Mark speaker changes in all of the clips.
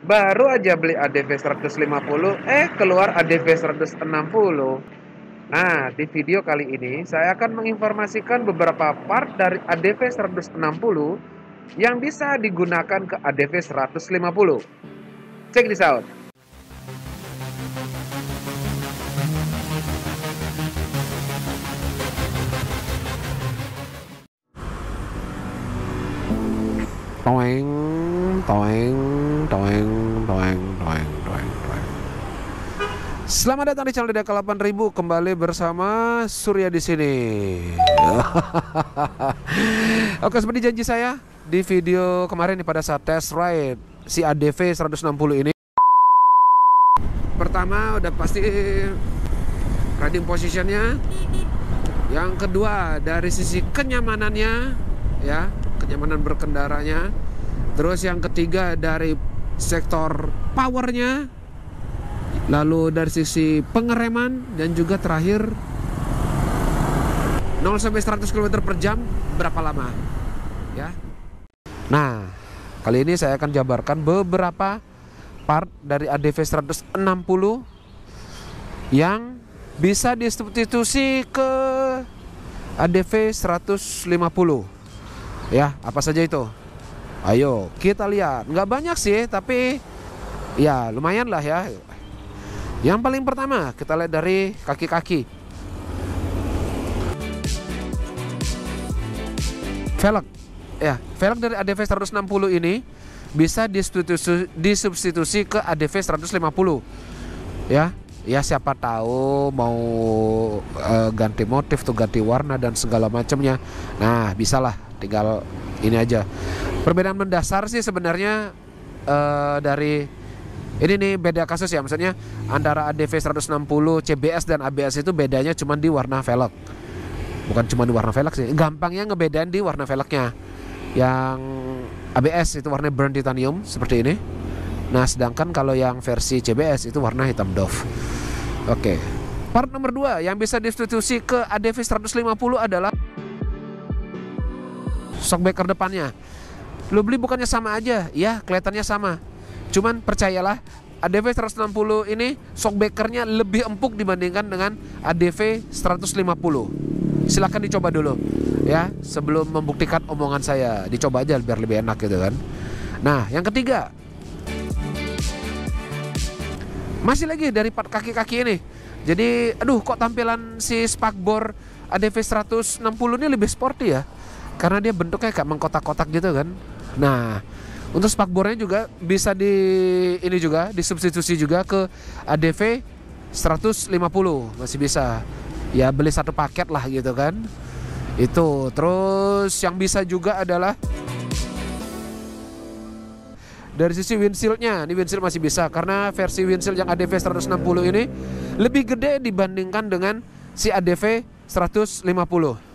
Speaker 1: baru aja beli ADV 150 eh keluar ADV 160 nah di video kali ini saya akan menginformasikan beberapa part dari ADV 160 yang bisa digunakan ke ADV 150 Cek this out Boing toeng toeng toeng toeng toeng toeng Selamat datang di channel Dedek 8000 kembali bersama Surya di sini. Oke, seperti janji saya di video kemarin pada saat test ride si ADV 160 ini. Pertama udah pasti riding positionnya. Yang kedua dari sisi kenyamanannya ya, kenyamanan berkendaranya Terus yang ketiga dari sektor powernya, lalu dari sisi pengereman dan juga terakhir 0 sampai 100 km per jam berapa lama ya. Nah, kali ini saya akan jabarkan beberapa part dari ADV 160 yang bisa disubstitusi ke ADV 150 ya apa saja itu Ayo kita lihat, nggak banyak sih, tapi ya lumayan lah ya. Yang paling pertama kita lihat dari kaki-kaki. Velg, ya velg dari ADV 160 ini bisa disubstitusi, disubstitusi ke ADV 150. Ya, ya siapa tahu mau e, ganti motif tuh ganti warna dan segala macamnya. Nah, bisalah tinggal ini aja perbedaan mendasar sih sebenarnya uh, dari ini nih beda kasus ya maksudnya antara ADV 160 CBS dan ABS itu bedanya cuma di warna velg bukan cuma di warna velg sih gampangnya ngebedain di warna velgnya yang ABS itu warna burn titanium seperti ini nah sedangkan kalau yang versi CBS itu warna hitam doff oke okay. part nomor 2 yang bisa distitusi ke ADV 150 adalah shockbreaker depannya lo beli bukannya sama aja? Ya, kelihatannya sama. Cuman percayalah, ADV 160 ini shock backernya lebih empuk dibandingkan dengan ADV 150 silahkan dicoba dulu ya sebelum membuktikan omongan saya dicoba aja biar lebih enak gitu kan nah yang ketiga masih lagi dari kaki-kaki ini jadi aduh kok tampilan si spakbor ADV 160 ini lebih sporty ya karena dia bentuknya kayak mengkotak-kotak gitu kan Nah, untuk spakbornya juga bisa di ini juga disubstitusi juga ke ADV 150 masih bisa. Ya beli satu paket lah gitu kan. Itu. Terus yang bisa juga adalah dari sisi windshieldnya, ini windshield masih bisa karena versi windshield yang ADV 160 ini lebih gede dibandingkan dengan si ADV 150.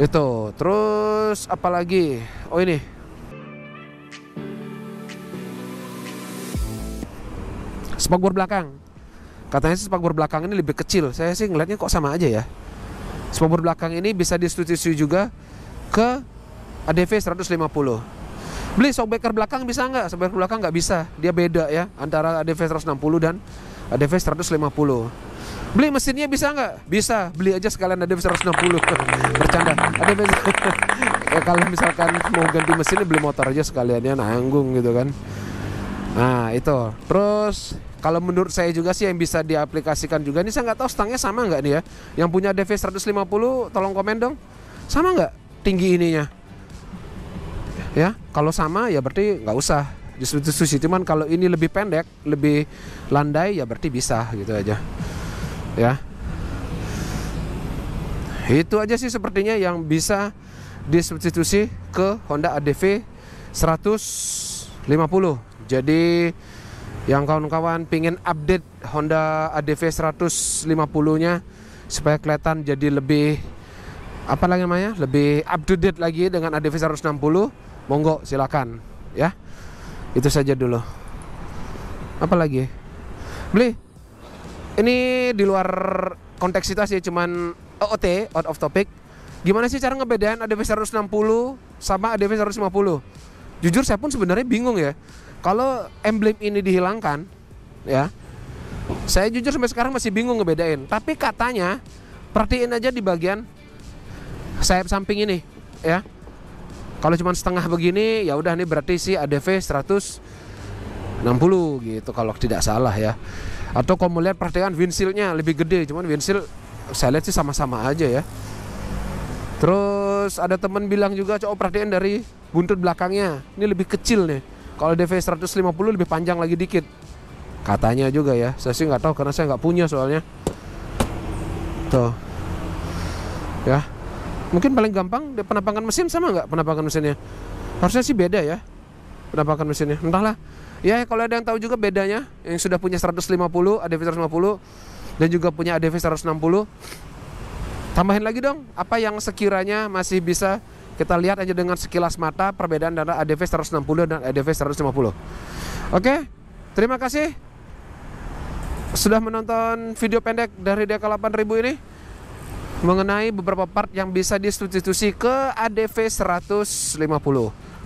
Speaker 1: Itu. Terus apalagi? Oh ini. Spakbor belakang. Katanya sih spakbor belakang ini lebih kecil. Saya sih ngeliatnya kok sama aja ya. Spakbor belakang ini bisa disitu-situ juga ke ADV 150. Beli shockbreaker belakang bisa nggak? Shockbreaker belakang nggak bisa. Dia beda ya antara ADV 160 dan ADV 150. Beli mesinnya bisa nggak? Bisa. Beli aja sekalian ada 160. Bercanda. Ada ya, kalau misalkan mau ganti mesinnya beli motor aja sekalian sekaliannya nanggung gitu kan. Nah itu. Terus kalau menurut saya juga sih yang bisa diaplikasikan juga ini saya nggak tahu stangnya sama nggak nih ya. Yang punya DV 150 tolong komen dong. Sama nggak tinggi ininya? Ya kalau sama ya berarti nggak usah justru itu sushi cuman kalau ini lebih pendek lebih landai ya berarti bisa gitu aja ya itu aja sih sepertinya yang bisa disubstitusi ke Honda ADV 150 jadi yang kawan-kawan pingin update Honda ADV 150 nya supaya kelihatan jadi lebih apa lagi namanya lebih up to date lagi dengan ADV 160 monggo silakan ya itu saja dulu apa lagi beli ini di luar konteks situasi cuman OOT out of topic gimana sih cara ngebedain ADV 160 sama ADV 150 jujur saya pun sebenarnya bingung ya kalau emblem ini dihilangkan ya saya jujur sampai sekarang masih bingung ngebedain tapi katanya perhatiin aja di bagian sayap samping ini ya kalau cuma setengah begini ya udah nih berarti si ADV 100 60 gitu kalau tidak salah ya atau kamu lihat perhatikan windshieldnya lebih gede cuman windshield saya lihat sih sama-sama aja ya terus ada teman bilang juga coba perhatikan dari buntut belakangnya ini lebih kecil nih kalau DV 150 lebih panjang lagi dikit katanya juga ya saya sih nggak tahu karena saya nggak punya soalnya tuh ya mungkin paling gampang penampakan mesin sama nggak penampakan mesinnya harusnya sih beda ya penampakan mesinnya entahlah Ya, ya kalau ada yang tahu juga bedanya yang sudah punya 150 ADV 150 dan juga punya ADV 160 tambahin lagi dong apa yang sekiranya masih bisa kita lihat aja dengan sekilas mata perbedaan antara ADV 160 dan ADV 150 oke terima kasih sudah menonton video pendek dari DK 8000 ini mengenai beberapa part yang bisa disubstitusi ke ADV 150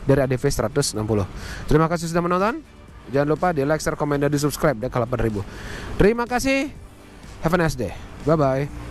Speaker 1: dari ADV 160 terima kasih sudah menonton Jangan lupa di like, share, komen, dan di subscribe. deh ya, kalau 8000. Terima kasih. Have a nice day. Bye bye.